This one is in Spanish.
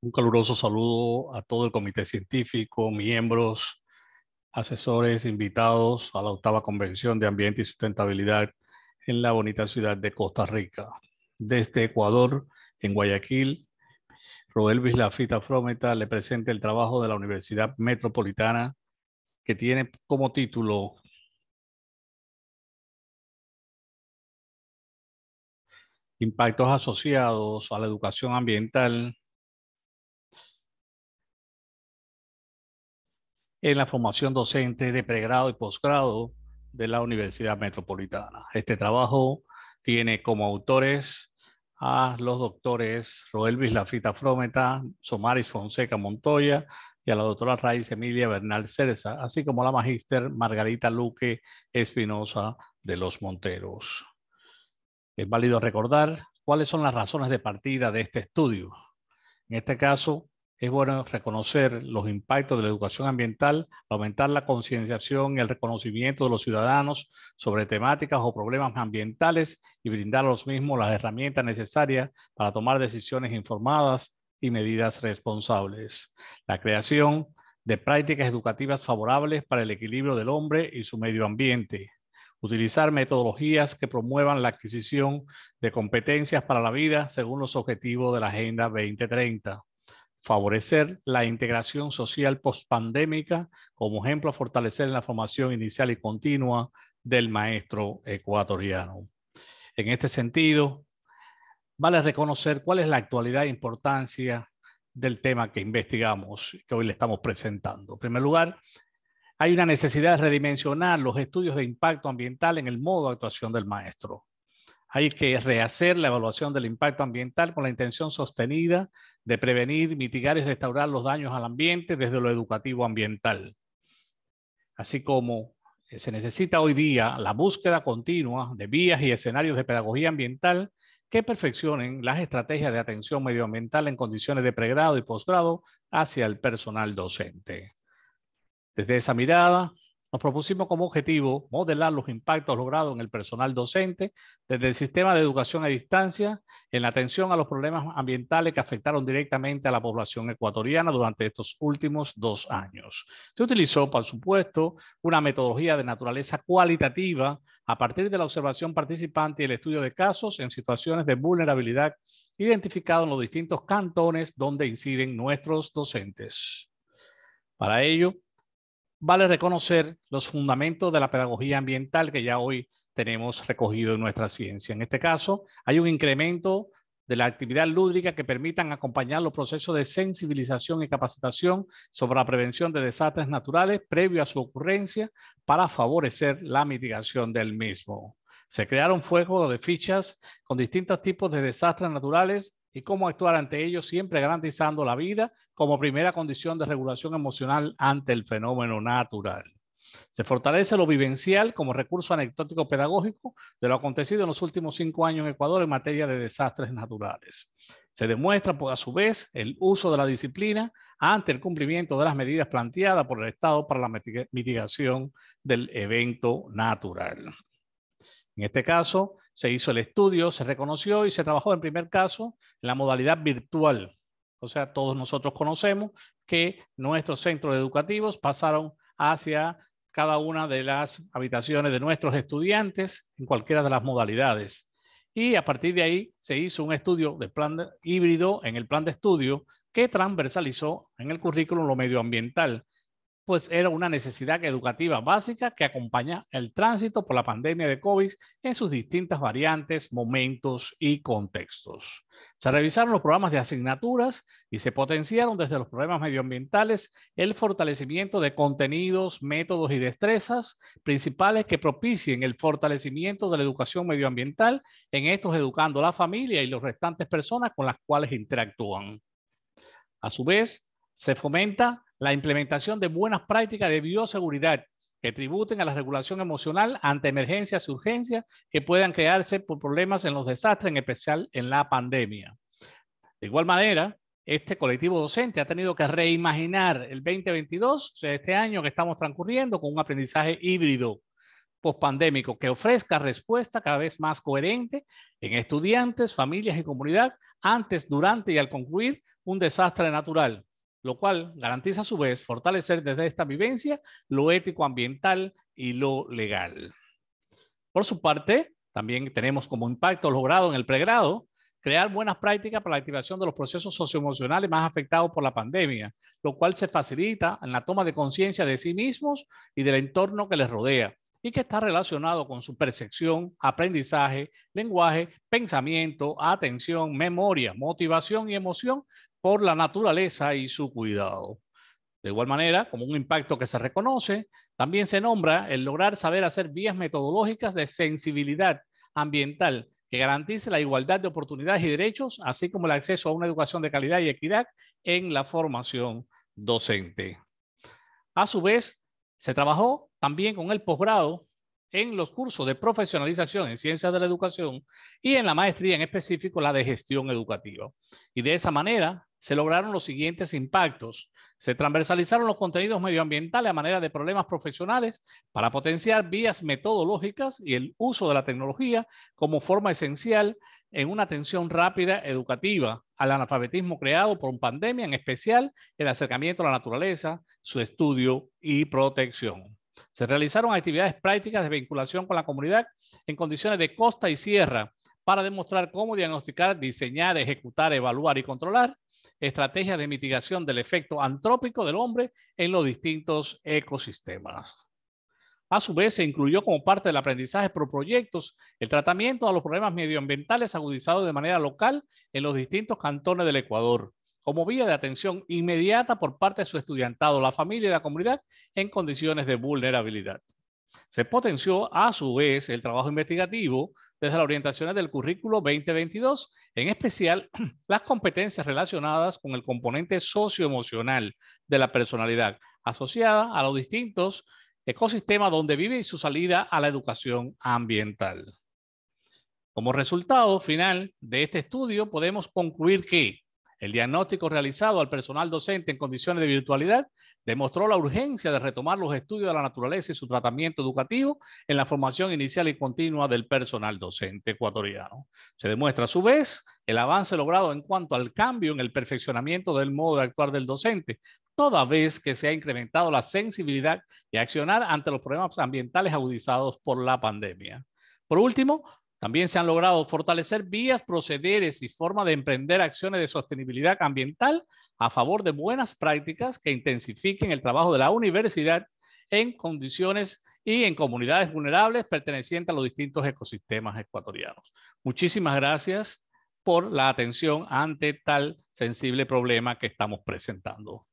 Un caluroso saludo a todo el comité científico, miembros, asesores, invitados a la octava Convención de Ambiente y Sustentabilidad en la bonita ciudad de Costa Rica. Desde Ecuador, en Guayaquil, Roel Lafita Frometa le presenta el trabajo de la Universidad Metropolitana que tiene como título Impactos asociados a la educación ambiental en la formación docente de pregrado y posgrado de la Universidad Metropolitana. Este trabajo tiene como autores a los doctores Roelvis Lafita Frometa, Somaris Fonseca Montoya y a la doctora Raiz Emilia Bernal Cereza, así como a la magíster Margarita Luque Espinosa de los Monteros. Es válido recordar cuáles son las razones de partida de este estudio. En este caso, es bueno reconocer los impactos de la educación ambiental, aumentar la concienciación y el reconocimiento de los ciudadanos sobre temáticas o problemas ambientales y brindar a los mismos las herramientas necesarias para tomar decisiones informadas y medidas responsables. La creación de prácticas educativas favorables para el equilibrio del hombre y su medio ambiente. Utilizar metodologías que promuevan la adquisición de competencias para la vida según los objetivos de la Agenda 2030 favorecer la integración social post-pandémica como ejemplo, fortalecer la formación inicial y continua del maestro ecuatoriano. En este sentido, vale reconocer cuál es la actualidad e importancia del tema que investigamos, que hoy le estamos presentando. En primer lugar, hay una necesidad de redimensionar los estudios de impacto ambiental en el modo de actuación del maestro. Hay que rehacer la evaluación del impacto ambiental con la intención sostenida de prevenir, mitigar y restaurar los daños al ambiente desde lo educativo ambiental. Así como eh, se necesita hoy día la búsqueda continua de vías y escenarios de pedagogía ambiental que perfeccionen las estrategias de atención medioambiental en condiciones de pregrado y posgrado hacia el personal docente. Desde esa mirada, nos propusimos como objetivo modelar los impactos logrados en el personal docente desde el sistema de educación a distancia en la atención a los problemas ambientales que afectaron directamente a la población ecuatoriana durante estos últimos dos años. Se utilizó, por supuesto, una metodología de naturaleza cualitativa a partir de la observación participante y el estudio de casos en situaciones de vulnerabilidad identificados en los distintos cantones donde inciden nuestros docentes. Para ello, vale reconocer los fundamentos de la pedagogía ambiental que ya hoy tenemos recogido en nuestra ciencia. En este caso, hay un incremento de la actividad lúdrica que permitan acompañar los procesos de sensibilización y capacitación sobre la prevención de desastres naturales previo a su ocurrencia para favorecer la mitigación del mismo. Se crearon fuegos de fichas con distintos tipos de desastres naturales y cómo actuar ante ellos, siempre garantizando la vida como primera condición de regulación emocional ante el fenómeno natural. Se fortalece lo vivencial como recurso anecdótico pedagógico de lo acontecido en los últimos cinco años en Ecuador en materia de desastres naturales. Se demuestra, pues, a su vez, el uso de la disciplina ante el cumplimiento de las medidas planteadas por el Estado para la mitigación del evento natural. En este caso, se hizo el estudio, se reconoció y se trabajó en primer caso la modalidad virtual. O sea, todos nosotros conocemos que nuestros centros educativos pasaron hacia cada una de las habitaciones de nuestros estudiantes en cualquiera de las modalidades. Y a partir de ahí se hizo un estudio de plan híbrido en el plan de estudio que transversalizó en el currículum lo medioambiental pues era una necesidad educativa básica que acompaña el tránsito por la pandemia de COVID en sus distintas variantes, momentos y contextos. Se revisaron los programas de asignaturas y se potenciaron desde los problemas medioambientales el fortalecimiento de contenidos, métodos y destrezas principales que propicien el fortalecimiento de la educación medioambiental en estos educando a la familia y los restantes personas con las cuales interactúan. A su vez, se fomenta la implementación de buenas prácticas de bioseguridad que tributen a la regulación emocional ante emergencias y urgencias que puedan crearse por problemas en los desastres, en especial en la pandemia. De igual manera, este colectivo docente ha tenido que reimaginar el 2022, o este año que estamos transcurriendo, con un aprendizaje híbrido pospandémico que ofrezca respuesta cada vez más coherente en estudiantes, familias y comunidad antes, durante y al concluir un desastre natural lo cual garantiza a su vez fortalecer desde esta vivencia lo ético ambiental y lo legal. Por su parte, también tenemos como impacto logrado en el pregrado crear buenas prácticas para la activación de los procesos socioemocionales más afectados por la pandemia, lo cual se facilita en la toma de conciencia de sí mismos y del entorno que les rodea y que está relacionado con su percepción, aprendizaje, lenguaje, pensamiento, atención, memoria, motivación y emoción por la naturaleza y su cuidado. De igual manera, como un impacto que se reconoce, también se nombra el lograr saber hacer vías metodológicas de sensibilidad ambiental que garantice la igualdad de oportunidades y derechos, así como el acceso a una educación de calidad y equidad en la formación docente. A su vez, se trabajó también con el posgrado en los cursos de profesionalización en ciencias de la educación y en la maestría en específico la de gestión educativa. Y de esa manera se lograron los siguientes impactos. Se transversalizaron los contenidos medioambientales a manera de problemas profesionales para potenciar vías metodológicas y el uso de la tecnología como forma esencial en una atención rápida educativa al analfabetismo creado por pandemia, en especial el acercamiento a la naturaleza, su estudio y protección. Se realizaron actividades prácticas de vinculación con la comunidad en condiciones de costa y sierra para demostrar cómo diagnosticar, diseñar, ejecutar, evaluar y controlar estrategias de mitigación del efecto antrópico del hombre en los distintos ecosistemas. A su vez, se incluyó como parte del aprendizaje por proyectos el tratamiento a los problemas medioambientales agudizados de manera local en los distintos cantones del Ecuador, como vía de atención inmediata por parte de su estudiantado, la familia y la comunidad en condiciones de vulnerabilidad. Se potenció a su vez el trabajo investigativo desde las orientaciones del currículo 2022, en especial las competencias relacionadas con el componente socioemocional de la personalidad, asociada a los distintos ecosistemas donde vive y su salida a la educación ambiental. Como resultado final de este estudio, podemos concluir que el diagnóstico realizado al personal docente en condiciones de virtualidad demostró la urgencia de retomar los estudios de la naturaleza y su tratamiento educativo en la formación inicial y continua del personal docente ecuatoriano. Se demuestra a su vez el avance logrado en cuanto al cambio en el perfeccionamiento del modo de actuar del docente, toda vez que se ha incrementado la sensibilidad y accionar ante los problemas ambientales agudizados por la pandemia. Por último, también se han logrado fortalecer vías, procederes y formas de emprender acciones de sostenibilidad ambiental a favor de buenas prácticas que intensifiquen el trabajo de la universidad en condiciones y en comunidades vulnerables pertenecientes a los distintos ecosistemas ecuatorianos. Muchísimas gracias por la atención ante tal sensible problema que estamos presentando.